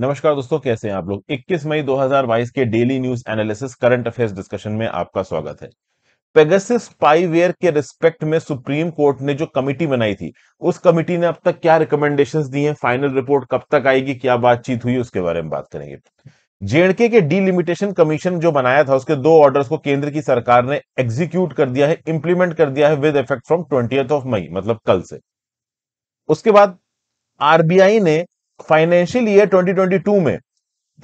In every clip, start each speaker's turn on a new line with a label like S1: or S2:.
S1: नमस्कार दोस्तों कैसे हैं आप लोग 21 मई 2022 के daily news analysis current affairs discussion में आपका स्वागत है पेगासिस स्पाईवेयर के रिस्पेक्ट में सुप्रीम कोर्ट ने जो कमेटी बनाई थी उस कमेटी ने अब तक क्या रिकमेंडेशंस दी हैं फाइनल रिपोर्ट कब तक आएगी क्या बातचीत हुई उसके बारे में बात करेंगे जेएनके के डीलिमिटेशन कमीशन जो बनाया था उसके दो ऑर्डर्स को केंद्र की सरकार ने एग्जीक्यूट कर दिया है इंप्लीमेंट कर दिया है with effect from twenty of May मतलब कल से उसके बाद आरबीआई ने फाइनेंशियल ईयर 2022 में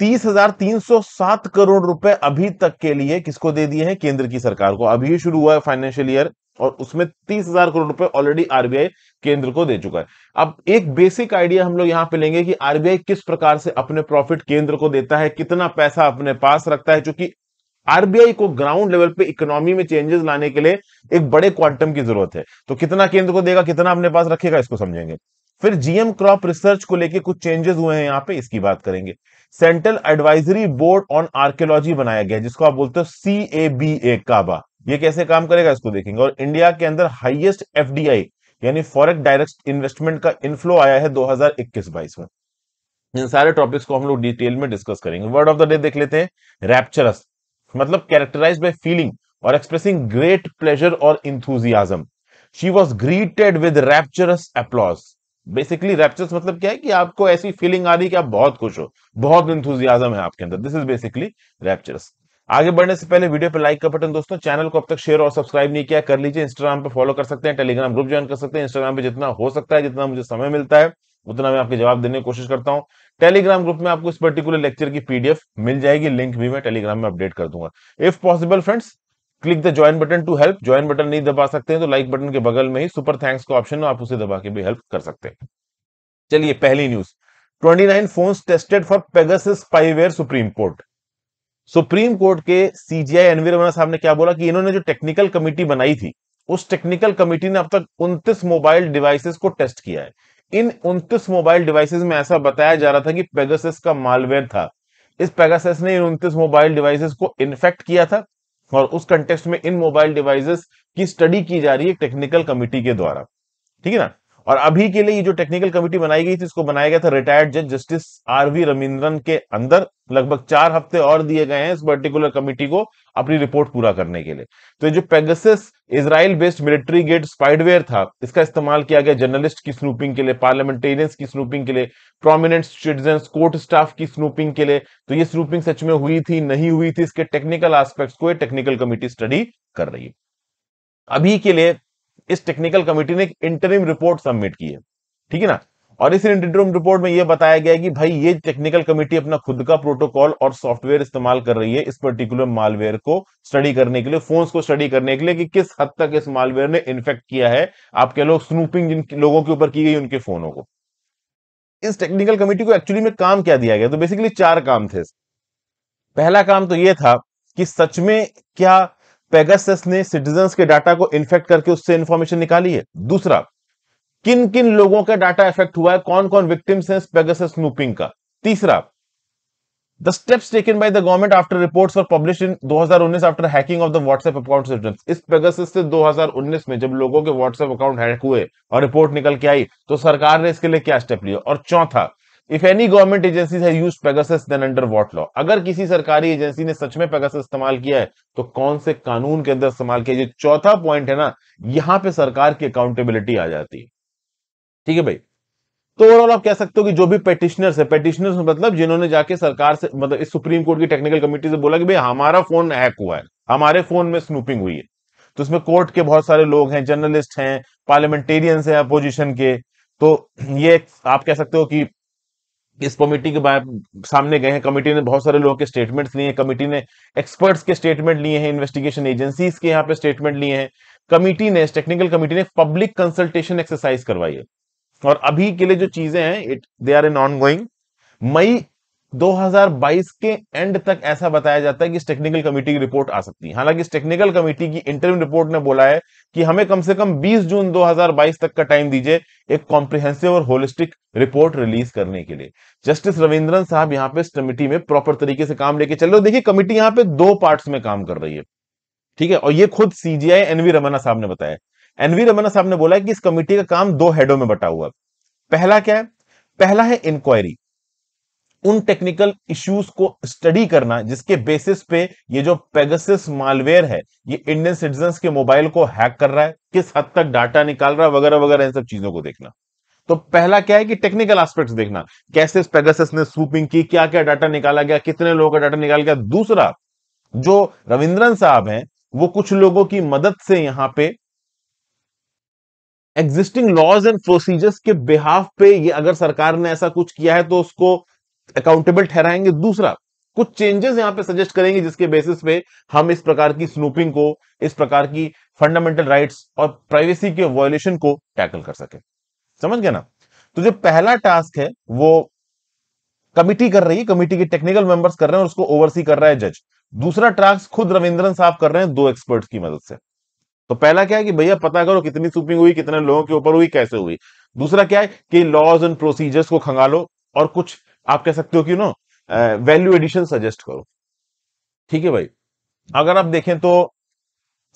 S1: 30,307 करोड़ रुपए अभी तक के लिए किसको दे दिए हैं केंद्र की सरकार को अभी शुरू हुआ है फाइनेंशियल ईयर और उसमें 30,000 करोड़ रुपए ऑलरेडी आरबीआई केंद्र को दे चुका है अब एक बेसिक आइडिया हम लोग यहां पे लेंगे कि आरबीआई किस प्रकार से अपने प्रॉफिट केंद्र को देता है कितना पैसा अपने पास रखता है चूंकि आरबीआई को ग्राउंड लेवल पे इकोनॉमी में चेंजेस लाने के लिए एक बड़े क्वांटम की जरूरत है तो कितना केंद्र को देगा कितना अपने पास रखेगा इसको समझेंगे फिर जीएम क्रॉप रिसर्च को लेके कुछ चेंजेस हुए हैं यहाँ पे इसकी बात करेंगे central advisory board on archaeology बनाया गया जिसको आप बोलते हो सी ए बी ए काबा ये कैसे काम करेगा इसको देखेंगे और इंडिया के अंदर हाइएस्ट एफ यानी फॉरेन डायरेक्ट इन्वेस्टमेंट का इन्फ्लो आया है दो हजार में इन सारे टॉपिक्स को हम लोग डिटेल में डिस्कस करेंगे वर्ड ऑफ द डे देख लेते हैं रैप्चरस मतलब कैरेक्टराइज बाय फीलिंग और एक्सप्रेसिंग ग्रेट प्लेजर और enthusiasm she was greeted with rapturous applause basically raptures मतलब क्या है कि आपको ऐसी फीलिंग आ रही कि आप बहुत खुश हो बहुत इंथुजियाजम है आपके अंदर दिस इज बेसिकली रेपचर्स आगे बढ़ने से पहले वीडियो पर लाइक का बटन दोस्तों चैनल को अब तक शेयर और सब्सक्राइब नहीं किया कर लीजिए इंस्टाग्राम पर फॉलो कर सकते हैं टेलीग्राम ग्रुप ज्वाइन कर सकते हैं इंस्टाग्राम पर जितना हो सकता है जितना मुझे समय मिलता है उतना मैं आपके जवाब देने की कोशिश करता हूं टेलीग्राम ग्रुप में आपको इस पर्टिकुलर लेक्चर की पीडीएफ मिल जाएगी लिंक भी मैं टेलीग्राम में अपडेट कर दूंगा if possible friends click the join button to help join button नहीं दबा सकते हैं तो लाइक बटन के बगल में ही सुपर थैंक्स का ऑप्शन आप उसे दबा के भी हेल्प कर सकते हैं चलिए पहली news 29 phones tested for Pegasus spyware supreme court supreme court के सीजीआई एनवीर रमना साहब ने क्या बोला कि इन्होंने जो टेक्निकल कमेटी बनाई थी उस टेक्निकल कमेटी ने अब तक 29 मोबाइल डिवाइसेस को टेस्ट किया है इन 29 मोबाइल डिवाइसेस में ऐसा बताया जा रहा था कि पेगस का मालवेयर था इस पेगासस ने इन उन्तीस मोबाइल डिवाइसेस को इन्फेक्ट किया था और उस कंटेक्स्ट में इन मोबाइल डिवाइसेस की स्टडी की जा रही है टेक्निकल कमिटी के द्वारा ठीक है ना और अभी के लिए ये जो टेक्निकल कमेटी बनाई गई थी इसको बनाया गया था रिटायर्ड जज जस्टिस आर वी रमिंद्रन के अंदर लगभग चार हफ्ते और दिए गए हैं इस पर्टिकुलर कमेटी को अपनी रिपोर्ट पूरा करने के लिए तो ये जो Pegasus Israel based military grade spyware था इसका इस्तेमाल किया गया जर्नलिस्ट की स्नूपिंग के लिए पार्लियामेंटेरियंस की स्नूपिंग के लिए प्रोमिनेंट सिटीजन कोर्ट स्टाफ की स्नूपिंग के लिए तो ये स्नूपिंग सच में हुई थी नहीं हुई थी इसके टेक्निकल आस्पेक्ट को टेक्निकल कमिटी स्टडी कर रही है अभी के लिए इस टेक्निकल कमेटी ने एक इंटरिम रिपोर्ट सबमिट की है ठीक है ना और इस इंटरिम रिपोर्ट में यह बताया गया है कि भाई ये टेक्निकल कमेटी अपना खुद का प्रोटोकॉल और सॉफ्टवेयर इस्तेमाल कर रही है इस पर्टिकुलर मालवेयर को स्टडी करने के लिए फोन्स को स्टडी करने के लिए कि किस हद तक इस मालवेयर ने इन्फेक्ट किया है आपके लोग स्नूपिंग जिन लोगों के ऊपर की गई उनके फोनों को इस टेक्निकल कमेटी को एक्चुअली में काम क्या दिया गया तो बेसिकली चार काम थे पहला काम तो यह था कि सच में क्या पेगासस ने सिटीजन के डाटा को इन्फेक्ट करके उससे इंफॉर्मेशन निकाली है दूसरा किन किन लोगों का डाटा इफेक्ट हुआ है कौन कौन विक्टिम्स हैं पेगासस स्नूपिंग का तीसरा the steps taken by the government after reports for publish in 2019 after hacking of the WhatsApp account citizen इस पेगासस से 2019 में जब लोगों के व्हाट्सएप अकाउंट हैक हुए और रिपोर्ट निकल के आई तो सरकार ने इसके लिए क्या स्टेप लिया और चौथा इफ एनी गवर्नमेंट एजेंसी है use Pegasus then under what law अगर किसी सरकारी एजेंसी ने सच में पेगासस इस्तेमाल किया है तो कौन से कानून के अंदर इस्तेमाल किया जो चौथा पॉइंट है ना यहां पे सरकार की अकाउंटेबिलिटी आ जाती है ठीक है भाई तो ओवरऑल आप कह सकते हो कि जो भी पेटिशनर्स है पेटिशनर्स मतलब जिन्होंने जाके सरकार से मतलब इस सुप्रीम कोर्ट की टेक्निकल कमेटी से बोला कि भाई हमारा फोन हैक हुआ है हमारे फोन में स्नूपिंग हुई है तो उसमें कोर्ट के बहुत सारे लोग हैं जर्नलिस्ट हैं पार्लियामेंटेरियंस हैं अपोजिशन के तो ये आप कह सकते हो कि इस कमेटी के सामने गए हैं कमेटी ने बहुत सारे लोगों के स्टेटमेंट्स लिए हैं कमेटी ने एक्सपर्ट्स के स्टेटमेंट लिए हैं इन्वेस्टिगेशन एजेंसीज के यहाँ पे स्टेटमेंट लिए हैं कमेटी ने टेक्निकल कमेटी ने पब्लिक कंसल्टेशन एक्सरसाइज करवाई है और अभी के लिए जो चीजें हैं it they are in ongoing May 2022 के एंड तक ऐसा बताया जाता है कि इस टेक्निकल कमेटी की रिपोर्ट आ सकती है हालांकि इस टेक्निकल कमेटी की इंटरव्यू रिपोर्ट ने बोला है कि हमें कम से कम 20 जून 2022 तक का टाइम दीजिए एक कॉम्प्रिहेंसिव और होलिस्टिक रिपोर्ट रिलीज करने के लिए जस्टिस रविंद्रन साहब यहाँ पे इस कमिटी में प्रॉपर तरीके से काम लेके चल रहे देखिए कमेटी यहाँ पे दो पार्ट में काम कर रही है ठीक है और ये खुद सीजीआई एनवी रमना साहब ने बताया एनवी रमना साहब ने बोला है कि इस कमेटी का काम दो हेडो में बटा हुआ पहला क्या है पहला है इंक्वायरी उन टेक्निकल इश्यूज को स्टडी करना जिसके बेसिस पे ये जो पेगसिस मालवेयर है ये इंडियन सिटीजन के मोबाइल को हैक कर रहा है किस हद तक डाटा निकाल रहा है वगैरह वगैरह इन सब चीजों को देखना तो पहला क्या है कि टेक्निकल एस्पेक्ट्स देखना कैसे पेगसिस ने स्वूपिंग की क्या क्या डाटा निकाला गया कितने लोगों का डाटा निकाल गया दूसरा जो रविंद्रन साहब हैं वो कुछ लोगों की मदद से यहां पे एग्जिस्टिंग लॉज एंड प्रोसीजर्स के बिहाफ पे ये अगर सरकार ने ऐसा कुछ किया है तो उसको अकाउंटेबल ठहराएंगे दूसरा कुछ चेंजेस यहां पे सजेस्ट करेंगे जिसके बेसिस पे हम इस प्रकार की स्नूपिंग को इस प्रकार की फंडामेंटल राइट्स और प्राइवेसी के वॉयलेशन को टैकल कर सके समझ गया ना तो जो पहला टास्क है वो कमिटी कर रही है कमिटी के टेक्निकल मेंबर्स कर रहे हैं और उसको ओवरसी कर रहा है जज दूसरा टास्क खुद रविंद्रन साहब कर रहे हैं दो एक्सपर्ट्स की मदद से तो पहला क्या है कि भैया पता करो कितनी स्नूपिंग हुई कितने लोगों के ऊपर हुई कैसे हुई दूसरा क्या है कि लॉज एंड प्रोसीजर्स को खंगालो और कुछ आप कह सकते हो कि नो वैल्यू एडिशन सजेस्ट करो ठीक है भाई अगर आप देखें तो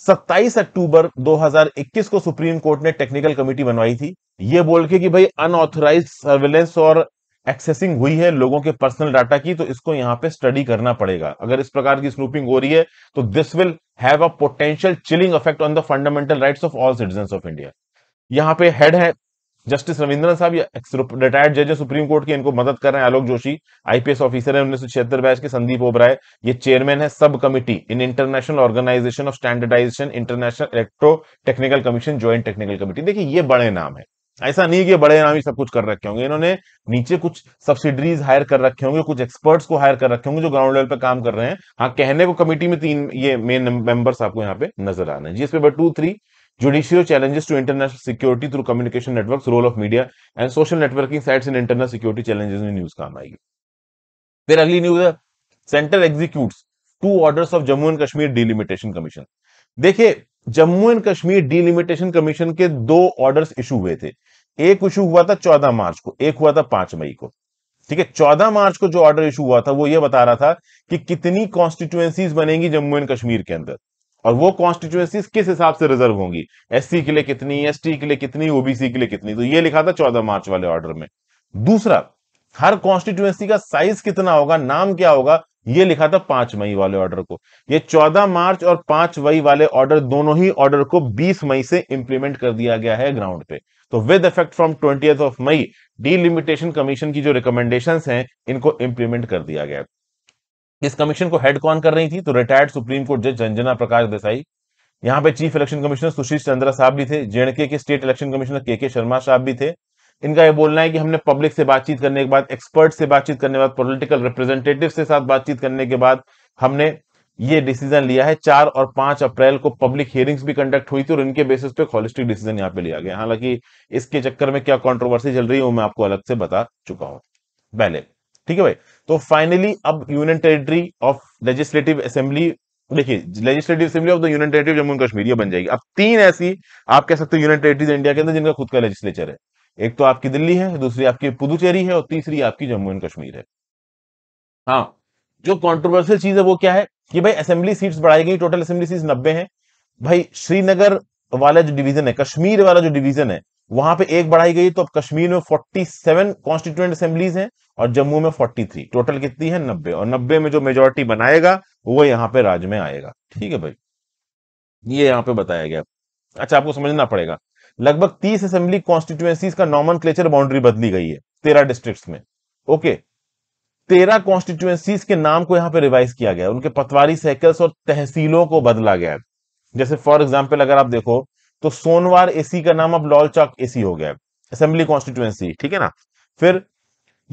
S1: 27 अक्टूबर 2021 को सुप्रीम कोर्ट ने टेक्निकल कमेटी बनवाई थी ये बोल के कि भाई अनऑथराइज सर्वेलेंस और एक्सेसिंग हुई है लोगों के पर्सनल डाटा की तो इसको यहाँ पे स्टडी करना पड़ेगा अगर इस प्रकार की स्नूपिंग हो रही है तो this will have a potential chilling effect on the fundamental rights of all citizen of India यहाँ पे हेड है जस्टिस रविंद्रन साहब रिटायर्ड जज है सुप्रीम कोर्ट के इनको मदद कर रहे हैं आलोक जोशी आईपीएस ऑफिसर है उन्नीस सौ छिहत्तर बैच के संदीप ओबराय ये चेयरमैन है सब committee in international organisation of standardisation international electro technical commission joint technical committee देखिए ये बड़े नाम है ऐसा नहीं कि बड़े नाम ही सब कुछ कर रखे होंगे इन्होंने नीचे कुछ सब्सिडरीज हायर कर रखे होंगे कुछ एक्सपर्ट्स को हायर कर रखे होंगे जो ग्राउंड लेवल पे काम कर रहे हैं हाँ कहने को कमेटी में तीन ये मेन मेंबर्स आपको यहाँ पे नजर आ रहे हैं G paper two three judicial challenges to international security through communication networks role of media and social networking sites in internal security challenges में न्यूज काम आएगी फिर अगली न्यूज है centre executes two orders of Jammu and Kashmir delimitation commission देखिए Jammu and Kashmir delimitation commission के दो orders issue हुए थे एक इशू हुआ था चौदह मार्च को एक हुआ था पांच मई को ठीक है चौदह मार्च को जो ऑर्डर इशू हुआ था वो ये बता रहा था कि कितनी कॉन्स्टिट्युएंसीज बनेंगी जम्मू एंड कश्मीर के अंदर और वो कॉन्स्टिट्यूएंसीज किस हिसाब से रिजर्व होंगी एससी के लिए कितनी एसटी के लिए कितनी ओबीसी के लिए कितनी तो ये लिखा था चौदह मार्च वाले ऑर्डर में दूसरा हर कॉन्स्टिट्यूएंसी का साइज कितना होगा नाम क्या होगा ये लिखा था पांच मई वाले ऑर्डर को ये चौदह मार्च और पांच मई वाले ऑर्डर दोनों ही ऑर्डर को बीस मई से इंप्लीमेंट कर दिया गया है ग्राउंड पे तो with effect from twenty of May delimitation commission की जो रिकमेंडेशन हैं इनको इंप्लीमेंट कर दिया गया है इस कमीशन को हेड कौन कर रही थी तो रिटायर्ड सुप्रीम कोर्ट जज जंजना प्रकाश देसाई यहाँ पे chief election commissioner Sushil Chandra साहब भी थे जेएनके के स्टेट इलेक्शन कमिश्नर के के शर्मा साहब भी थे इनका ये बोलना है कि हमने पब्लिक से बातचीत करने के बाद एक्सपर्ट से बातचीत करने के बाद पॉलिटिकल रिप्रेजेंटेटिव से साथ बातचीत करने के बाद हमने ये डिसीजन लिया है चार और पांच अप्रैल को पब्लिक हियरिंग्स भी कंडक्ट हुई थी और इनके बेसिस पे हॉलिस्टिक डिसीजन यहाँ पे लिया गया हालांकि इसके चक्कर में क्या कंट्रोवर्सी चल रही है वो मैं आपको अलग से बता चुका हूं पहले ठीक है भाई तो फाइनली अब union territory of legislative assembly देखिए legislative assembly of the union territory Jammu and Kashmir ये बन जाएगी अब तीन ऐसी आप कह सकते हो यूनियन टेरिटरीज इंडिया के अंदर जिनका खुद का लेजिस्लेचर है एक तो आपकी दिल्ली है दूसरी आपकी पुदुचेरी है और तीसरी आपकी जम्मू एंड कश्मीर है हाँ जो कॉन्ट्रोवर्सियल चीज है वो क्या है कि भाई असेंबली सीट्स बढ़ाई गई टोटल असेंबली सीट्स नब्बे हैं भाई श्रीनगर वाला जो डिवीजन है कश्मीर वाला जो डिवीजन है वहां पे एक बढ़ाई गई तो अब कश्मीर में 47 कॉन्स्टिट्यूएंट असेंबलीज हैं और जम्मू में 43 टोटल कितनी है 90 और 90 में जो मेजोरिटी बनाएगा वो यहाँ पे राज्य में आएगा ठीक है भाई ये यह यहाँ पे बताया गया अच्छा आपको समझना पड़ेगा लगभग 30 असेंबली कॉन्स्टिट्यूएंसी का नॉमन बाउंड्री बदली गई है तेरह डिस्ट्रिक्ट में ओके तेरह कॉन्स्टिट्यूएंसीज के नाम को यहाँ पे रिवाइज किया गया उनके पतवारी साइकिल्स और तहसीलों को बदला गया जैसे फॉर एग्जाम्पल अगर आप देखो तो सोनवार एसी का नाम अब लाल चौक एसी हो गया असेंबली कॉन्स्टिट्यूएंसी ठीक है ना फिर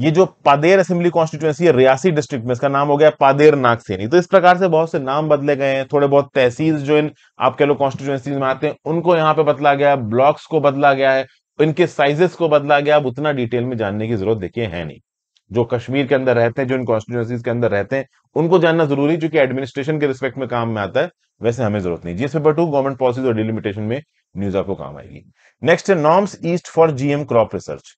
S1: ये जो पादेर असेंबली कॉन्स्टिट्यूएंसी है रियासी डिस्ट्रिक्ट में इसका नाम हो गया पादेर नागसेनी तो इस प्रकार से बहुत से नाम बदले गए हैं थोड़े बहुत तहसील जो इन आप कह लो कॉन्स्टिट्यूएंसीज में आते हैं उनको यहाँ पे बदला गया ब्लॉक्स को बदला गया है इनके साइजेस को बदला गया अब उतना डिटेल में जानने की जरूरत देखिए है नहीं जो कश्मीर के अंदर रहते हैं जो इन कॉन्स्टिट्यूएंसीज के अंदर रहते हैं उनको जानना जरूरी जो कि एडमिनिस्ट्रेशन के रिस्पेक्ट में काम में आता है वैसे हमें जरूरत नहीं जिस पेपर बटू गवर्नमेंट पॉलिसीज और डिलिमिटेशन में न्यूज आपको काम आएगी नेक्स्ट है norms eased for GM crop research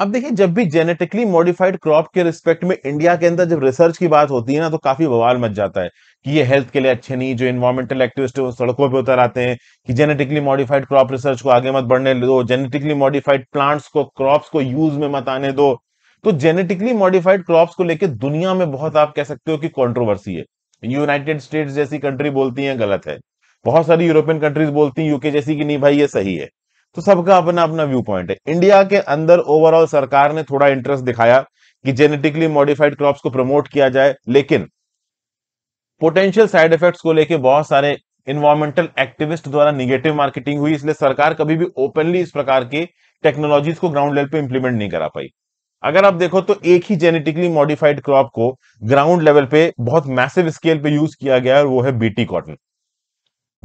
S1: अब देखिए जब भी जेनेटिकली मॉडिफाइड क्रॉप के रिस्पेक्ट में इंडिया के अंदर जब रिसर्च की बात होती है ना तो काफी बवाल मच जाता है कि ये हेल्थ के लिए अच्छे नहीं जो इन्वायरमेंटल एक्टिविस्ट है सड़कों पर उतर आते हैं कि जेनेटिकली मॉडिफाइड क्रॉप रिसर्च को आगे मत बढ़ने दो जेनेटिकली मॉडिफाइड प्लांट्स को क्रॉप्स को यूज में मत आने दो तो जेनेटिकली मॉडिफाइड क्रॉप्स को लेकर दुनिया में बहुत आप कह सकते हो कि कॉन्ट्रोवर्सी है यूनाइटेड स्टेट्स जैसी कंट्री बोलती है गलत है बहुत सारी यूरोपियन कंट्रीज बोलती है यूके जैसी कि नहीं भाई ये सही है तो सबका अपना अपना व्यू पॉइंट है इंडिया के अंदर ओवरऑल सरकार ने थोड़ा इंटरेस्ट दिखाया कि जेनेटिकली मॉडिफाइड क्रॉप्स को प्रमोट किया जाए लेकिन पोटेंशियल साइड इफेक्ट्स को लेके बहुत सारे इन्वायरमेंटल एक्टिविस्ट द्वारा निगेटिव मार्केटिंग हुई इसलिए सरकार कभी भी ओपनली इस प्रकार के टेक्नोलॉजीज को ग्राउंड लेवल पे इंप्लीमेंट नहीं करा पाई अगर आप देखो तो एक ही जेनेटिकली मॉडिफाइड क्रॉप को ग्राउंड लेवल पे बहुत मैसिव स्केल पे यूज किया गया और वो है बीटी कॉटन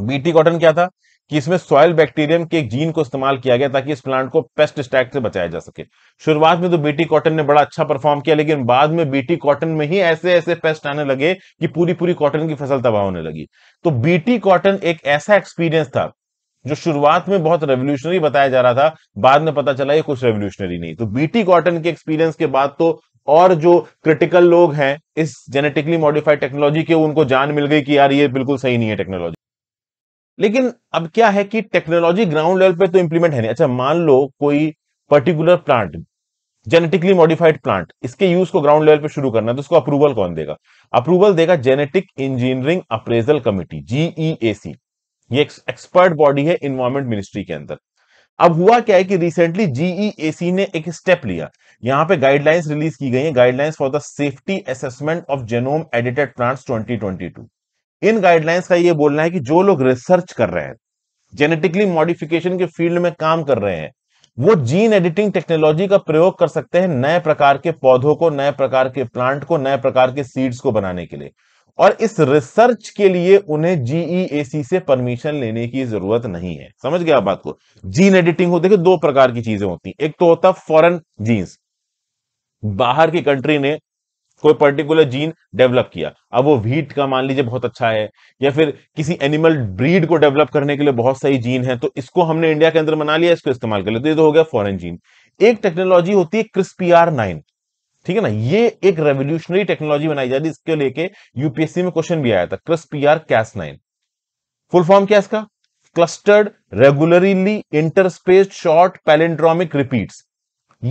S1: बीटी कॉटन क्या था कि इसमें सॉयल बैक्टीरियम के एक जीन को इस्तेमाल किया गया ताकि इस प्लांट को पेस्ट स्टैक से बचाया जा सके शुरुआत में तो बीटी कॉटन ने बड़ा अच्छा परफॉर्म किया लेकिन बाद में बीटी कॉटन में ही ऐसे ऐसे पेस्ट आने लगे कि पूरी पूरी कॉटन की फसल तबाह होने लगी तो बीटी कॉटन एक ऐसा एक्सपीरियंस था जो शुरुआत में बहुत रेवोल्यूशनरी बताया जा रहा था बाद में पता चला ये कुछ रेवोल्यूशनरी नहीं तो बीटी कॉटन के एक्सपीरियंस के बाद तो और जो क्रिटिकल लोग हैं इस जेनेटिकली मॉडिफाइड टेक्नोलॉजी के उनको जान मिल गई कि यार ये बिल्कुल सही नहीं है टेक्नोलॉजी लेकिन अब क्या है कि टेक्नोलॉजी ग्राउंड लेवल पे तो इंप्लीमेंट है नहीं अच्छा मान लो कोई particular plant genetically modified plant इसके यूज को ग्राउंड लेवल पे शुरू करना है तो उसको अप्रूवल कौन देगा अप्रूवल देगा genetic engineering appraisal committee GEAC ये एक्सपर्ट बॉडी है इन्वायरमेंट मिनिस्ट्री के अंदर अब हुआ क्या है कि रिसेंटली जीईएसी e ने एक स्टेप लिया यहां पे गाइडलाइंस रिलीज की गई है guidelines for the safety assessment of genome edited plants 2022 इन गाइडलाइंस का ये बोलना है कि जो लोग रिसर्च कर रहे हैं जेनेटिकली मॉडिफिकेशन के फील्ड में काम कर रहे हैं वो जीन एडिटिंग टेक्नोलॉजी का प्रयोग कर सकते हैं नए प्रकार के पौधों को नए प्रकार के प्लांट को नए प्रकार के सीड्स को बनाने के लिए और इस रिसर्च के लिए उन्हें जीईएसी e से परमिशन लेने की जरूरत नहीं है समझ गया बात को जीन एडिटिंग हो देखो दो प्रकार की चीजें होती एक तो होता फॉरेन जीन्स बाहर की कंट्री ने कोई पर्टिकुलर जीन डेवलप किया अब वो व्हीट का मान लीजिए बहुत अच्छा है या फिर किसी एनिमल ब्रीड को डेवलप करने के लिए बहुत सही जीन है तो इसको हमने इंडिया के अंदर बना लिया इसको इस्तेमाल कर लिया तो ये तो हो गया फॉरन जीन एक टेक्नोलॉजी होती है क्रिस्पीआर नाइन ठीक है ना ये एक रेवोल्यूशनरी टेक्नोलॉजी बनाई जाती है इसके लेके यूपीएससी में क्वेश्चन भी आया था CRISPR Cas nine full form क्या इसका clustered regularly interspaced short palindromic repeats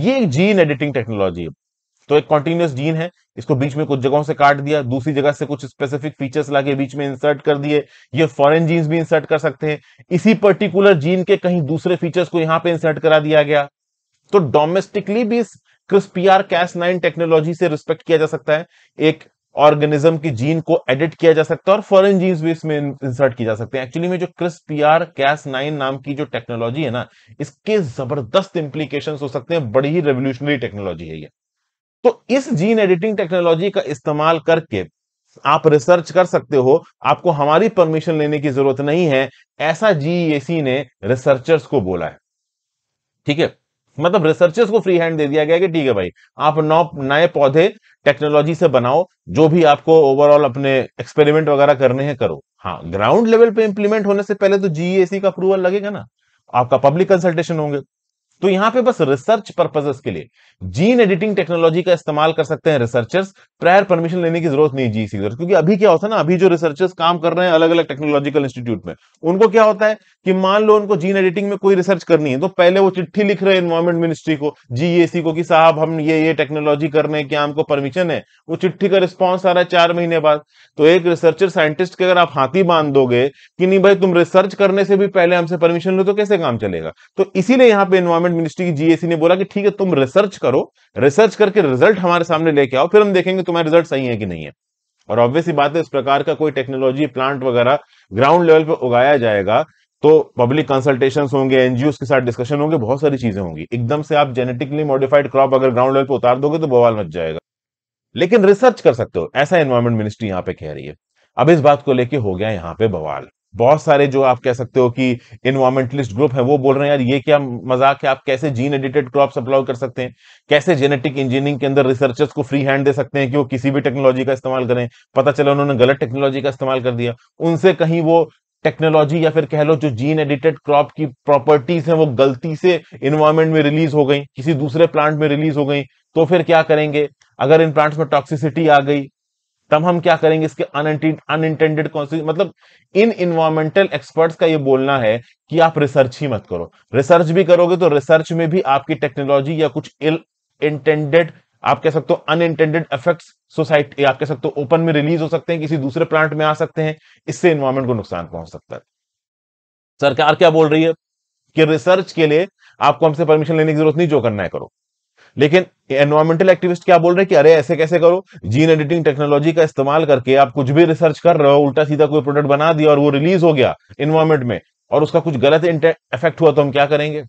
S1: ये एक जीन एडिटिंग टेक्नोलॉजी है तो एक कॉन्टिन्यूस जीन है इसको बीच में कुछ जगहों से काट दिया दूसरी जगह से कुछ स्पेसिफिक फीचर्स लाके बीच में इंसर्ट कर दिए ये फॉरेन जीन्स भी इंसर्ट कर सकते हैं इसी पर्टिकुलर जीन के कहीं दूसरे फीचर्स को यहाँ पे इंसर्ट करा दिया गया तो डोमेस्टिकली भी इस क्रिस्पीआर कैस नाइन टेक्नोलॉजी से रिस्पेक्ट किया जा सकता है एक ऑर्गेनिज्म की जीन को एडिट किया जा सकता है और फॉरेन जीन्स भी इसमें इंसर्ट किया जा सकते हैं एक्चुअली में जो क्रिस्पीआर कैस नाइन नाम की जो टेक्नोलॉजी है ना इसके जबरदस्त इंप्लीकेशन हो सकते हैं बड़ी ही रेवोल्यूशनरी टेक्नोलॉजी है यह तो इस जीन एडिटिंग टेक्नोलॉजी का इस्तेमाल करके आप रिसर्च कर सकते हो आपको हमारी परमिशन लेने की जरूरत नहीं है ऐसा जीएसी e ने रिसर्चर्स को बोला है ठीक है मतलब रिसर्चर्स को फ्री हैंड दे दिया गया कि ठीक है भाई आप नौ नए पौधे टेक्नोलॉजी से बनाओ जो भी आपको ओवरऑल अपने एक्सपेरिमेंट वगैरह करने हैं करो हाँ ग्राउंड लेवल पे इंप्लीमेंट होने से पहले तो जीएसी e का अप्रूवल लगेगा ना आपका पब्लिक कंसल्टेशन होंगे तो यहां पे बस रिसर्च पर्पजेस के लिए जीन एडिटिंग टेक्नोलॉजी का इस्तेमाल कर सकते हैं रिसर्चर्स प्रायर परमिशन लेने की जरूरत नहीं जी सीधर क्योंकि अभी क्या होता है ना अभी जो रिसर्चर्स काम कर रहे हैं अलग अलग टेक्नोलॉजिकल इंस्टीट्यूट में उनको क्या होता है कि मान लो उनको जीन एडिटिंग में कोई रिसर्च करनी है तो पहले वो चिट्ठी लिख रहे हैं इन्वायरमेंट मिनिस्ट्री को जीएसी e को कि साहब हम ये ये टेक्नोलॉजी कर रहे हैं क्या हमको परमिशन है वो चिट्ठी का रिस्पॉन्स आ रहा है चार महीने बाद तो एक रिसर्चर साइंटिस्ट के अगर आप हाथी बांध दोगे कि नहीं भाई तुम रिसर्च करने से भी पहले हमसे परमिशन लो तो कैसे काम चलेगा तो इसीलिए यहाँ पे इन्वायरमेंट डेवलपमेंट मिनिस्ट्री की जीएसी ने बोला कि ठीक है तुम रिसर्च करो रिसर्च करके रिजल्ट हमारे सामने लेके आओ फिर हम देखेंगे तुम्हारे रिजल्ट सही है कि नहीं है और ऑब्वियसली बात है इस प्रकार का कोई टेक्नोलॉजी प्लांट वगैरह ग्राउंड लेवल पर उगाया जाएगा तो पब्लिक कंसल्टेशन होंगे एनजीओ के साथ डिस्कशन होंगे बहुत सारी चीजें होंगी एकदम से आप जेनेटिकली मॉडिफाइड क्रॉप अगर ग्राउंड लेवल पर उतार दोगे तो बवाल मच जाएगा लेकिन रिसर्च कर सकते हो ऐसा एनवायरमेंट मिनिस्ट्री यहाँ पे कह रही है अब इस बात को लेके हो गया यहाँ पे बवाल बहुत सारे जो आप कह सकते हो कि इन्वायरमेंटलिस्ट ग्रुप है वो बोल रहे हैं यार ये क्या मजाक है आप कैसे जीन एडिटेड क्रॉप अप्लाई कर सकते हैं कैसे जेनेटिक इंजीनियरिंग के अंदर रिसर्चर्स को फ्री हैंड दे सकते हैं कि वो किसी भी टेक्नोलॉजी का इस्तेमाल करें पता चला उन्होंने गलत टेक्नोलॉजी का इस्तेमाल कर दिया उनसे कहीं वो टेक्नोलॉजी या फिर कह लो जो जीन एडिटेड क्रॉप की प्रॉपर्टीज हैं वो गलती से इन्वायरमेंट में रिलीज हो गई किसी दूसरे प्लांट में रिलीज हो गई तो फिर क्या करेंगे अगर इन प्लांट्स में टॉक्सिसिटी आ गई तब हम क्या करेंगे इसके अनइंटेंडेड मतलब इन इन्वायरमेंटल एक्सपर्ट्स का ये बोलना है कि आप रिसर्च ही मत करो रिसर्च भी करोगे तो रिसर्च में भी आपकी टेक्नोलॉजी या कुछ इल इंटेंडेड आप कह सकते हो अनइंटेंडेड इफेक्ट्स सोसाइटी आप कह सकते हो ओपन में रिलीज हो सकते हैं किसी दूसरे प्लांट में आ सकते हैं इससे इन्वायरमेंट को नुकसान पहुंच सकता है सरकार क्या बोल रही है कि रिसर्च के लिए आपको हमसे परमिशन लेने की जरूरत नहीं जो करना है करो लेकिन एनवायरमेंटल एक्टिविस्ट क्या बोल रहे हैं कि अरे ऐसे कैसे करो जीन एडिटिंग टेक्नोलॉजी का इस्तेमाल करके आप कुछ भी रिसर्च कर रहे हो उल्टा सीधा कोई प्रोडक्ट बना दिया और वो रिलीज हो गया इन्वायरमेंट में और उसका कुछ गलत इफेक्ट हुआ तो हम क्या करेंगे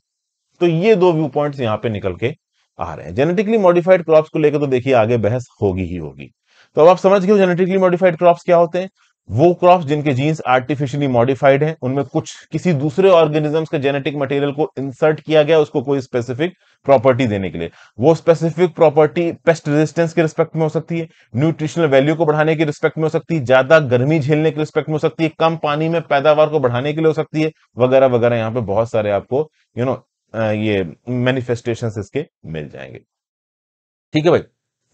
S1: तो ये दो व्यू पॉइंट यहाँ पे निकल के आ रहे हैं जेनेटिकली मॉडिफाइड क्रॉप को लेकर तो देखिए आगे बहस होगी ही होगी तो अब आप समझ गए जेनेटिकली मॉडिफाइड क्रॉप क्या होते हैं वो क्रॉप्स जिनके जीन्स आर्टिफिशियली मॉडिफाइड हैं उनमें कुछ किसी दूसरे ऑर्गेनिजम्स के जेनेटिक मटेरियल को इंसर्ट किया गया उसको कोई स्पेसिफिक प्रॉपर्टी देने के लिए वो स्पेसिफिक प्रॉपर्टी पेस्ट रेजिस्टेंस के रिस्पेक्ट में हो सकती है न्यूट्रिशनल वैल्यू को बढ़ाने के रिस्पेक्ट में हो सकती है ज्यादा गर्मी झेलने के रिस्पेक्ट में हो सकती है कम पानी में पैदावार को बढ़ाने के लिए हो सकती है वगैरह वगैरह यहाँ पे बहुत सारे आपको यू नो ये मैनिफेस्टेशन इसके मिल जाएंगे ठीक है भाई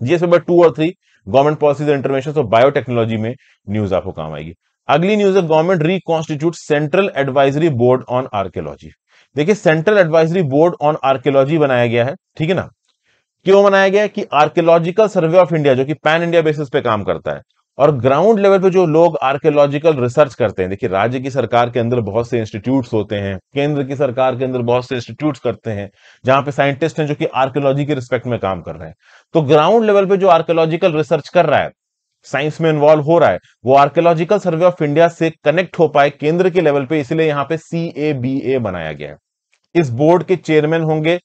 S1: जीएस पेपर टू और three government policies intervention of biotechnology में न्यूज आपको काम आएगी अगली न्यूज है government reconstitute central advisory board on archaeology देखिए central advisory board on archaeology बनाया गया है ठीक है ना क्यों बनाया गया है कि आर्कियोलॉजिकल सर्वे ऑफ इंडिया जो कि पैन इंडिया बेसिस पे काम करता है और ग्राउंड लेवल पे जो लोग आर्कियोलॉजिकल रिसर्च करते हैं देखिए राज्य की सरकार के अंदर बहुत से इंस्टीट्यूट्स होते हैं केंद्र की सरकार के अंदर बहुत से इंस्टीट्यूट्स करते हैं जहां पे साइंटिस्ट हैं जो कि आर्कियोलॉजी के रिस्पेक्ट में काम कर रहे हैं तो ग्राउंड लेवल पे जो आर्कियोलॉजिकल रिसर्च कर रहा है साइंस में इन्वॉल्व हो रहा है वो आर्कियोलॉजिकल सर्वे ऑफ इंडिया से कनेक्ट हो पाए केंद्र के लेवल पे इसलिए यहाँ पे सी ए बी ए बनाया गया है इस बोर्ड के चेयरमैन होंगे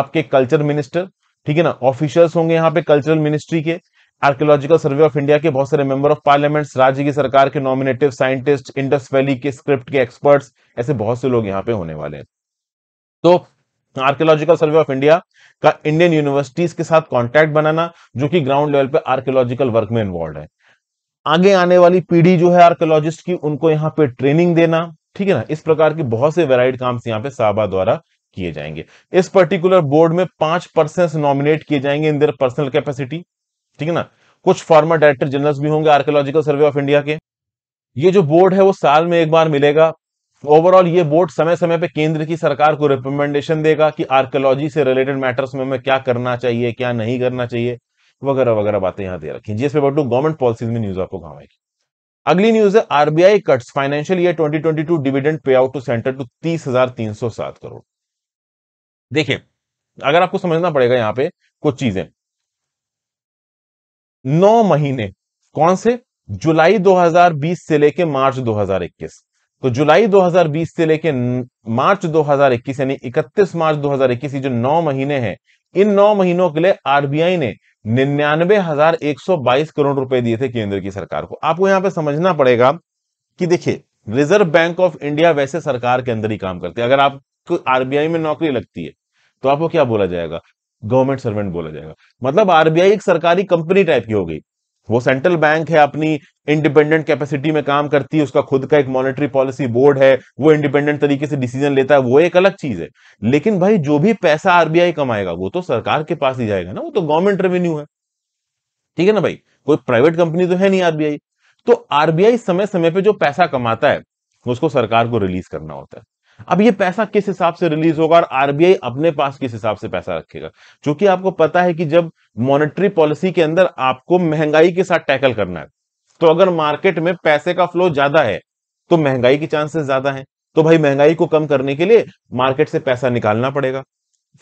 S1: आपके कल्चर मिनिस्टर ठीक है ना ऑफिशियल्स होंगे यहाँ पे कल्चरल मिनिस्ट्री के आर्कियोलॉजिकल सर्वे ऑफ इंडिया के बहुत सारे मेंबर ऑफ पार्लियामेंट्स राज्य की सरकार के नॉमिनेटिव साइंटिस्ट इंडस वैली के स्क्रिप्ट के एक्सपर्ट्स ऐसे बहुत से लोग यहाँ पे होने वाले हैं तो आर्कियोलॉजिकल सर्वे ऑफ इंडिया का इंडियन यूनिवर्सिटीज के साथ कॉन्टैक्ट बनाना जो कि ग्राउंड लेवल पे आर्कियोलॉजिकल वर्क में इन्वॉल्व है आगे आने वाली पीढ़ी जो है आर्कियोलॉजिस्ट की उनको यहाँ पे ट्रेनिंग देना ठीक है ना इस प्रकार के बहुत से वेराइड काम यहाँ पे साहबा द्वारा किए जाएंगे इस पर्टिकुलर बोर्ड में पांच पर्सन नॉमिनेट किए जाएंगे इन देर पर्सनल कैपेसिटी ठीक है ना कुछ फॉर्मर डायरेक्टर जनरल भी होंगे आर्कियोलॉजिकल सर्वे ऑफ इंडिया के ये जो बोर्ड है वो साल में एक बार मिलेगा ओवरऑल ये बोर्ड समय समय पे केंद्र की सरकार को रिकमेंडेशन देगा कि आर्कियोलॉजी से रिलेटेड मैटर्स में हमें क्या करना चाहिए क्या नहीं करना चाहिए वगैरह वगैरह बातें यहां दे रखी जिस पे बटू गवर्नमेंट पॉलिसीज में न्यूज आपको घावेगी अगली न्यूज है RBI cuts financial year 2022 dividend pay out to centre to तीस हजार तीन सौ सात करोड़ देखिये अगर आपको समझना पड़ेगा यहाँ पे कुछ चीजें नौ महीने कौन से जुलाई 2020 से लेके मार्च 2021 तो जुलाई 2020 से लेके मार्च 2021 यानी 31 मार्च 2021 ये जो नौ महीने हैं इन नौ महीनों के लिए आरबीआई ने निन्यानवे हजार एक सौ बाईस करोड़ रुपए दिए थे केंद्र की सरकार को आपको यहां पे समझना पड़ेगा कि देखिए रिजर्व बैंक ऑफ इंडिया वैसे सरकार के अंदर ही काम करते हैं अगर आपको आरबीआई में नौकरी लगती है तो आपको क्या बोला जाएगा गवर्नमेंट सर्वेंट बोला जाएगा मतलब आरबीआई एक सरकारी कंपनी टाइप की हो गई वो सेंट्रल बैंक है अपनी इंडिपेंडेंट कैपेसिटी में काम करती है उसका खुद का एक मॉनेटरी पॉलिसी बोर्ड है वो इंडिपेंडेंट तरीके से डिसीजन लेता है वो एक अलग चीज है लेकिन भाई जो भी पैसा आरबीआई कमाएगा वो तो सरकार के पास ही जाएगा ना वो तो गवर्नमेंट रेवेन्यू है ठीक है ना भाई कोई प्राइवेट कंपनी तो है नहीं आरबीआई तो आरबीआई समय समय पर जो पैसा कमाता है उसको सरकार को रिलीज करना होता है अब ये पैसा किस हिसाब से रिलीज होगा और आरबीआई अपने पास किस हिसाब से पैसा रखेगा क्योंकि आपको पता है कि जब मॉनेटरी पॉलिसी के अंदर आपको महंगाई के साथ टैकल करना है तो अगर मार्केट में पैसे का फ्लो ज्यादा है तो महंगाई के चांसेस ज्यादा है तो भाई महंगाई को कम करने के लिए मार्केट से पैसा निकालना पड़ेगा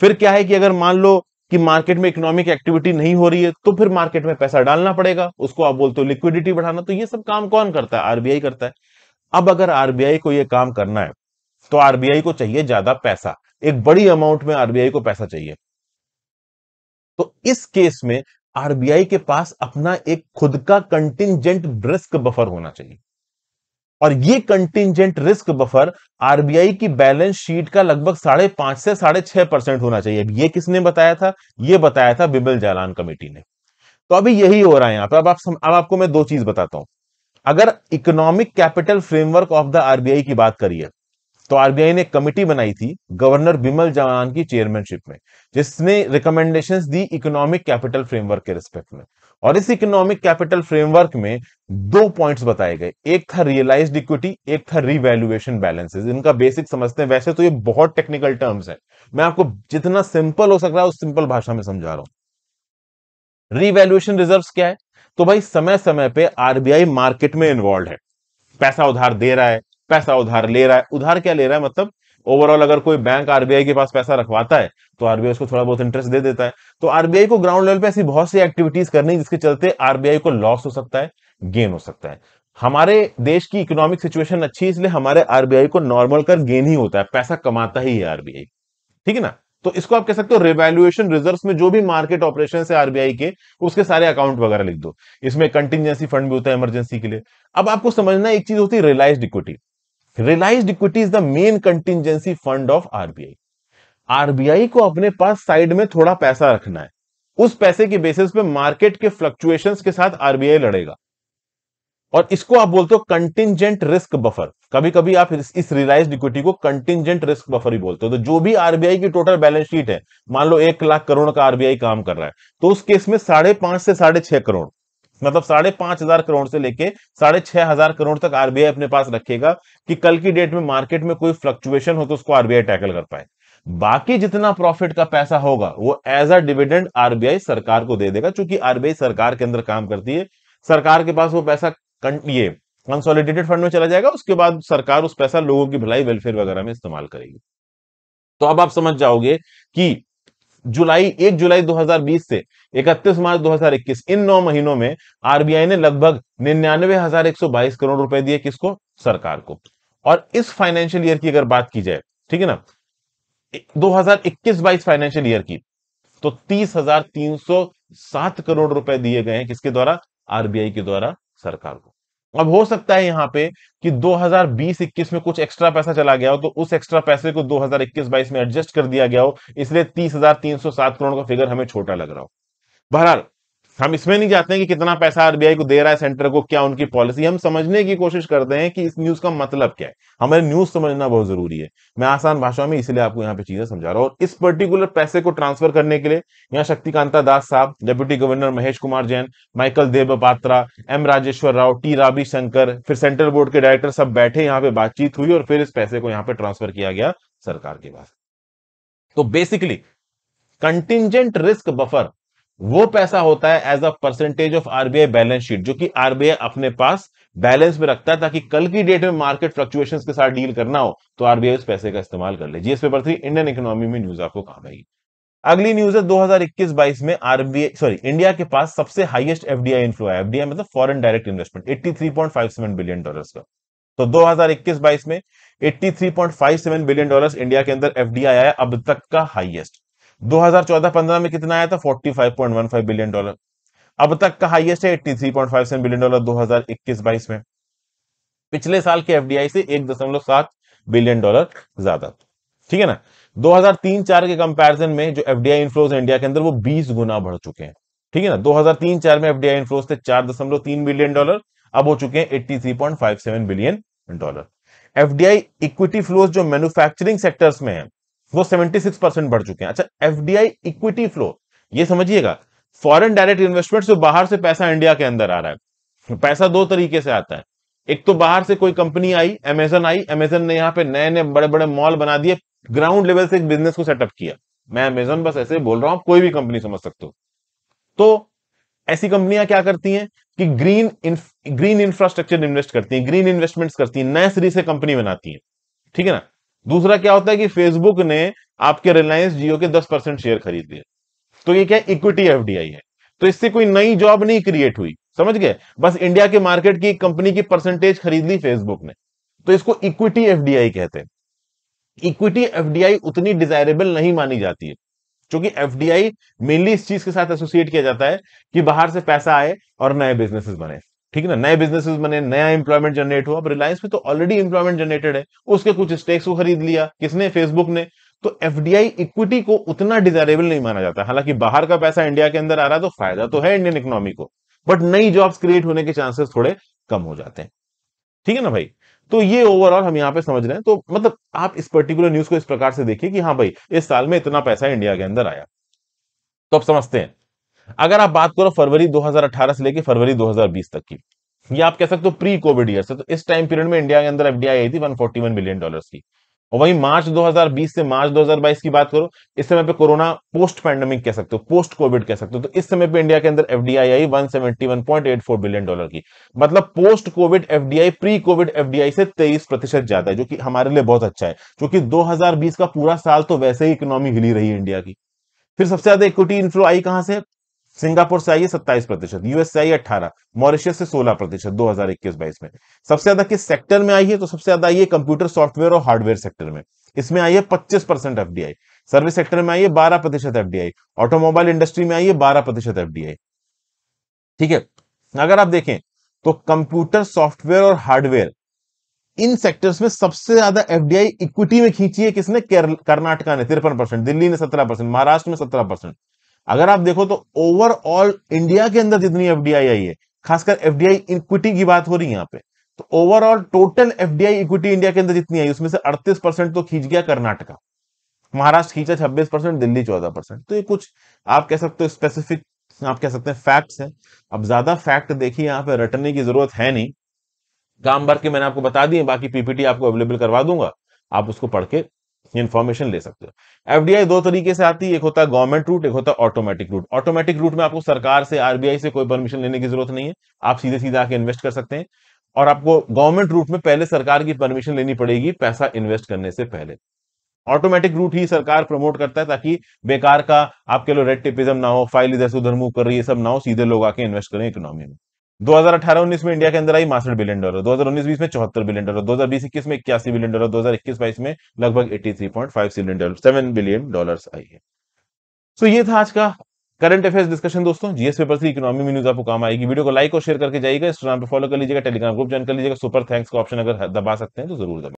S1: फिर क्या है कि अगर मान लो कि मार्केट में इकोनॉमिक एक्टिविटी नहीं हो रही है तो फिर मार्केट में पैसा डालना पड़ेगा उसको आप बोलते हो लिक्विडिटी बढ़ाना तो ये सब काम कौन करता है आरबीआई करता है अब अगर आरबीआई को ये काम करना है तो आरबीआई को चाहिए ज्यादा पैसा एक बड़ी अमाउंट में आरबीआई को पैसा चाहिए तो इस केस में आरबीआई के पास अपना एक खुद का कंटिजेंट रिस्क बफर होना चाहिए और ये कंटिजेंट रिस्क बफर आरबीआई की बैलेंस शीट का लगभग साढ़े पांच से साढ़े छह परसेंट होना चाहिए ये किसने बताया था ये बताया था बिबल जालान कमेटी ने तो अभी यही हो रहा है यहां पर अब आप सम, अब आपको मैं दो चीज बताता हूं अगर economic capital framework of the RBI की बात करिए तो आरबीआई ने कमिटी बनाई थी गवर्नर बिमल जवान की चेयरमैनशिप में जिसने रिकमेंडेशन दी इकोनॉमिक कैपिटल फ्रेमवर्क के रिस्पेक्ट में और इस इकोनॉमिक कैपिटल फ्रेमवर्क में दो पॉइंट्स बताए गए एक था रियलाइज इक्विटी एक था रिवैल्यूएशन बैलेंसेस इनका बेसिक समझते हैं वैसे तो ये बहुत टेक्निकल टर्म्स है मैं आपको जितना सिंपल हो सक रहा है उस सिंपल भाषा में समझा रहा हूं रिवैल्यूएशन रिजर्व क्या है तो भाई समय समय पर आरबीआई मार्केट में इन्वॉल्व है पैसा उधार दे रहा है पैसा उधार ले रहा है उधार क्या ले रहा है मतलब ओवरऑल अगर कोई बैंक आरबीआई के पास पैसा रखवाता है तो आरबीआई उसको थोड़ा बहुत इंटरेस्ट दे देता है तो आरबीआई को ग्राउंड लेवल पे ऐसी बहुत सी एक्टिविटीज करनी जिसके चलते आरबीआई को लॉस हो सकता है गेन हो सकता है हमारे देश की इकोनॉमिक सिचुएशन अच्छी है इसलिए हमारे आरबीआई को नॉर्मल कर गेन ही होता है पैसा कमाता ही है आरबीआई ठीक है ना तो इसको आप कह सकते हो रिवैल्यूएशन रिजर्व में जो भी मार्केट ऑपरेशन है आरबीआई के उसके सारे अकाउंट वगैरह लिख दो इसमें कंटिजेंसी फंड भी होता है इमरजेंसी के लिए अब आपको समझना एक चीज होती है realise equity realised equity is the main contingency fund of RBI RBI को अपने पास साइड में थोड़ा पैसा रखना है उस पैसे के बेसिस पे मार्केट के फ्लक्चुएशन के साथ आरबीआई लड़ेगा और इसको आप बोलते हो कंटिजेंट रिस्क बफर कभी कभी आप इस रिलायंस इक्विटी को कंटिजेंट रिस्क बफर ही बोलते हो तो जो भी आरबीआई की टोटल बैलेंस शीट है मान लो एक लाख करोड़ का आरबीआई काम कर रहा है तो उस केस में साढ़े पांच से साढ़े छह करोड़ मतलब साढ़े पांच हजार करोड़ से लेके साढ़े छह हजार करोड़ तक आरबीआई अपने पास रखेगा कि कल की डेट में मार्केट में कोई फ्लक्चुएशन हो तो उसको आरबीआई टैकल कर पाए बाकी जितना प्रॉफिट का पैसा होगा वो एज अ डिविडेंड आरबीआई सरकार को दे देगा क्योंकि आरबीआई सरकार के अंदर काम करती है सरकार के पास वो पैसा ये कंसोलिडेटेड फंड में चला जाएगा उसके बाद सरकार उस पैसा लोगों की भलाई वेलफेयर वगैरह में इस्तेमाल करेगी तो अब आप समझ जाओगे कि जुलाई एक जुलाई 2020 से 31 मार्च 2021 इन नौ महीनों में आरबीआई ने लगभग निन्यानवे हजार एक सौ बाईस करोड़ रुपए दिए किसको सरकार को और इस फाइनेंशियल ईयर की अगर बात की जाए ठीक है ना 2021-22 फाइनेंशियल ईयर की तो तीस हजार तीन सौ सात करोड़ रुपए दिए गए हैं किसके द्वारा आरबीआई के द्वारा सरकार को अब हो सकता है यहाँ पे कि 2020-21 में कुछ एक्स्ट्रा पैसा चला गया हो तो उस एक्स्ट्रा पैसे को 2021-22 में एडजस्ट कर दिया गया हो इसलिए 30,307 करोड़ का फिगर हमें छोटा लग रहा हो बहरहाल हम इसमें नहीं जाते हैं कि कितना पैसा आरबीआई को दे रहा है सेंटर को क्या उनकी पॉलिसी हम समझने की कोशिश करते हैं कि इस न्यूज का मतलब क्या है हमारे न्यूज समझना बहुत जरूरी है मैं आसान भाषा में इसलिए आपको यहाँ पे चीजें समझा रहा हूँ और इस पर्टिकुलर पैसे को ट्रांसफर करने के लिए यहाँ शक्तिकांता दास साहब deputy governor Mahesh Kumar Jain Michael Dev Patra M Rajeshwar Rao T Rabi Shankar फिर सेंट्रल बोर्ड के डायरेक्टर सब बैठे यहाँ पे बातचीत हुई और फिर इस पैसे को यहाँ पे ट्रांसफर किया गया सरकार के पास तो बेसिकली कंटिजेंट रिस्क बफर वो पैसा होता है as a percentage of RBI balance sheet जो कि आरबीआई अपने पास बैलेंस में रखता है ताकि कल की डेट में मार्केट फ्लक्चुएशंस के साथ डील करना हो तो आरबीआई उस पैसे का इस्तेमाल कर ले GS paper three Indian economy में न्यूज आपको काम आएगी अगली न्यूज है 2021-22 में आरबीआई सॉरी इंडिया के पास सबसे हाईएस्ट एफडीआई इन्फ्लो है एफडीआई मतलब foreign direct investment eighty billion dollar का तो 2021-22 में 83.57 बिलियन डॉलर्स इंडिया के अंदर एफडीआई आया अब तक का हाईएस्ट 2014-15 में कितना आया था 45.15 बिलियन डॉलर अब तक का हाइएस्ट है eighty three point seven billion dollar दो हजार में पिछले साल के एफडीआई से एक दशमलव सात बिलियन डॉलर ज्यादा ठीक है ना 2003-4 के कंपैरिजन में जो एफडीआई इन्फ्लोज इंडिया के अंदर वो 20 गुना बढ़ चुके हैं ठीक है ना 2003-4 में एफडीआई इन्फ्लोज थे 4.3 बिलियन डॉलर अब हो चुके हैं 83.57 billion dollar FDI equity flows जो मैन्युफैक्चरिंग सेक्टर्स में है वो 76 परसेंट बढ़ चुके हैं अच्छा एफडीआई इक्विटी फ्लो ये समझिएगा फॉरेन डायरेक्ट इन्वेस्टमेंट से बाहर से पैसा इंडिया के अंदर आ रहा है पैसा दो तरीके से आता है एक तो बाहर से कोई कंपनी आई अमेजन आई अमेजन ने यहाँ पे नए नए बड़े बड़े मॉल बना दिए ग्राउंड लेवल से एक बिजनेस को सेटअप किया मैं अमेजन बस ऐसे बोल रहा हूं कोई भी कंपनी समझ सकते हो तो ऐसी कंपनियां क्या करती हैं कि ग्रीन ग्रीन इंफ्रास्ट्रक्चर इन्वेस्ट करती हैं ग्रीन इन्वेस्टमेंट्स करती हैं नए सिरे से कंपनी बनाती हैं ठीक है ना दूसरा क्या होता है कि फेसबुक ने आपके रिलायंस जियो के दस परसेंट शेयर खरीद लिए तो ये क्या इक्विटी एफडीआई है तो इससे कोई नई जॉब नहीं क्रिएट हुई समझ गए बस इंडिया के मार्केट की कंपनी की परसेंटेज खरीद ली फेसबुक ने तो इसको इक्विटी एफडीआई कहते हैं इक्विटी एफडीआई उतनी डिजायरेबल नहीं मानी जाती है क्योंकि एफडीआई मेनली इस चीज के साथ एसोसिएट किया जाता है कि बाहर से पैसा आए और नए बिजनेसेस बने ठीक है ना नए बिजनेसेस बने नया एम्प्लॉयमेंट जनरेट हुआ रिलायंस में तो ऑलरेडी एम्प्लॉयमेंट जनरेटेड है उसके कुछ स्टेक्स को खरीद लिया किसने फेसबुक ने तो एफडीआई इक्विटी को उतना डिजायरेबल नहीं माना जाता हालांकि बाहर का पैसा इंडिया के अंदर आ रहा है तो फायदा तो है इंडियन इकोनॉमी को बट नई जॉब्स क्रिएट होने के चांसेस थोड़े कम हो जाते हैं ठीक है ना भाई तो ये ओवरऑल हम यहाँ पे समझ रहे हैं तो मतलब आप इस पर्टिकुलर न्यूज को इस प्रकार से देखिए कि हाँ भाई इस साल में इतना पैसा इंडिया के अंदर आया तो आप समझते हैं अगर आप बात करो फरवरी 2018 से लेकर फरवरी 2020 तक की ये आप कह सकते हो प्री कोविड ईयर से तो इस टाइम पीरियड में इंडिया के अंदर एफडीआई आई थी 141 मिलियन डॉलर्स की और वहीं मार्च 2020 से मार्च 2022 की बात करो इस समय पे कोरोना पोस्ट पैंडेमिक कह सकते हो पोस्ट कोविड कह सकते हो तो इस समय पे इंडिया के अंदर एफडीआई आई 171.84 बिलियन डॉलर की मतलब post covid FDI pre covid FDI से 23 प्रतिशत ज्यादा है जो कि हमारे लिए बहुत अच्छा है क्योंकि 2020 का पूरा साल तो वैसे ही इकोनॉमी हिली रही है इंडिया की फिर सबसे ज्यादा इक्विटी इन्फ्लो आई कहां से सिंगापुर से आइए सत्ताईस प्रतिशत यूएस से आइए है अट्ठारह मॉरिशियस से सोलह प्रतिशत दो हजार इक्कीस बाईस में सबसे ज्यादा किस सेक्टर में आई है तो सबसे ज्यादा आइए कंप्यूटर सॉफ्टवेयर और हार्डवेयर सेक्टर में इसमें आइए पच्चीस परसेंट एफडीआई सर्विस सेक्टर में आइए बारह प्रतिशत एफडीआई ऑटोमोबाइल इंडस्ट्री में आइए बारह प्रतिशत एफडीआई ठीक है अगर आप देखें तो कंप्यूटर सॉफ्टवेयर और हार्डवेयर इन सेक्टर्स में सबसे ज्यादा एफडीआई इक्विटी में खींची है किसने कर्नाटका ने तिरपन परसेंट दिल्ली ने सत्रह परसेंट महाराष्ट्र में सत्रह परसेंट अगर आप देखो तो ओवरऑल इंडिया के अंदर जितनी एफडीआई आई है खासकर एफडीआई इक्विटी की बात हो रही है यहाँ पे तो overall total FDI equity India के अंदर जितनी आई उसमें से 38 परसेंट तो खींच गया कर्नाटका महाराष्ट्र खींचा 26 परसेंट दिल्ली 14 परसेंट तो ये कुछ आप कह सकते हो स्पेसिफिक आप कह सकते हैं फैक्ट्स हैं अब ज्यादा फैक्ट देखिए यहाँ पे रटने की जरूरत है नहीं काम भर के मैंने आपको बता दिए बाकी पीपीटी आपको अवेलेबल करवा दूंगा आप उसको पढ़ के इन्फॉर्मेशन ले सकते हो एफडीआई दो तरीके से आती है एक होता है गवर्नमेंट रूट एक होता है ऑटोमेटिक रूट ऑटोमेटिक रूट में आपको सरकार से आरबीआई से कोई परमिशन लेने की जरूरत नहीं है आप सीधे सीधे आके इन्वेस्ट कर सकते हैं और आपको गवर्नमेंट रूट में पहले सरकार की परमिशन लेनी पड़ेगी पैसा इन्वेस्ट करने से पहले ऑटोमेटिक रूट ही सरकार प्रमोट करता है ताकि बेकार का आपके लोग रेड टेपिज्म ना हो फाइल इधर से उधर मूव कर रही है सब ना हो सीधे लोग आके इन्वेस्ट करें इकोनॉमी में 2018-19 में इंडिया के अंदर आई मासठ बिलियन डॉलर 2019-20 में चौहत्तर बिलियन डॉलर 2020-21 में इक्यासी बिलियन डॉलर 2021-22 में लगभग 83.5 billion dollar seven billion dollars आई है सो so ये था आज का करंट अफेयर्स डिस्कशन दोस्तों जीएस पेपर से इकोनॉमी में न्यूज आपको काम आएगी वीडियो को लाइक और शेयर करके जाएगा इंस्टाग्राम पर फॉलो कर लीजिएगा टेलीग्राम ग्रुप ज्वाइन कर लीजिएगा सुपर थैंक्स का ऑप्शन अगर दबा सकते हैं तो जरूर दबा